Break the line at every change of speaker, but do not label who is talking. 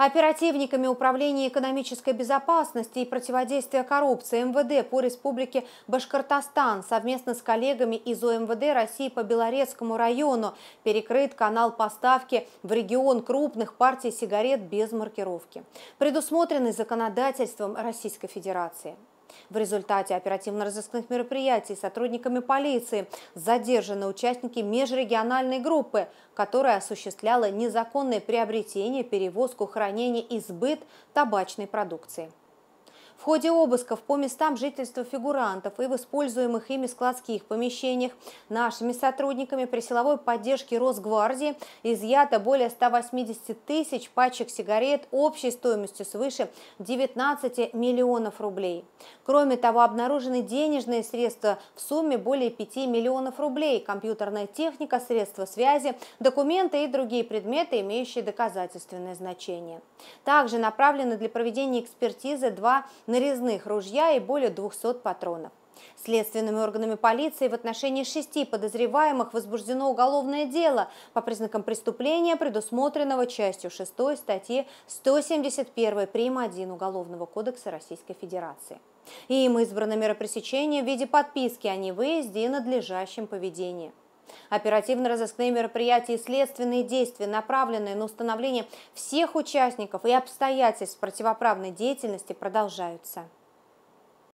Оперативниками Управления экономической безопасности и противодействия коррупции МВД по Республике Башкортостан совместно с коллегами из ОМВД России по Белорецкому району перекрыт канал поставки в регион крупных партий сигарет без маркировки, предусмотренный законодательством Российской Федерации. В результате оперативно-розыскных мероприятий сотрудниками полиции задержаны участники межрегиональной группы, которая осуществляла незаконное приобретение, перевозку, хранение и сбыт табачной продукции. В ходе обысков по местам жительства фигурантов и в используемых ими складских помещениях нашими сотрудниками при силовой поддержке Росгвардии изъято более 180 тысяч пачек сигарет общей стоимостью свыше 19 миллионов рублей. Кроме того, обнаружены денежные средства в сумме более 5 миллионов рублей, компьютерная техника, средства связи, документы и другие предметы, имеющие доказательственное значение. Также направлены для проведения экспертизы два нарезных ружья и более 200 патронов. Следственными органами полиции в отношении шести подозреваемых возбуждено уголовное дело по признакам преступления, предусмотренного частью 6 статьи 171 прим. 1 Уголовного кодекса Российской Федерации. И им избрано меропресечение в виде подписки о невыезде и надлежащем поведении. Оперативно-розыскные мероприятия и следственные действия, направленные на установление всех участников и обстоятельств противоправной деятельности, продолжаются.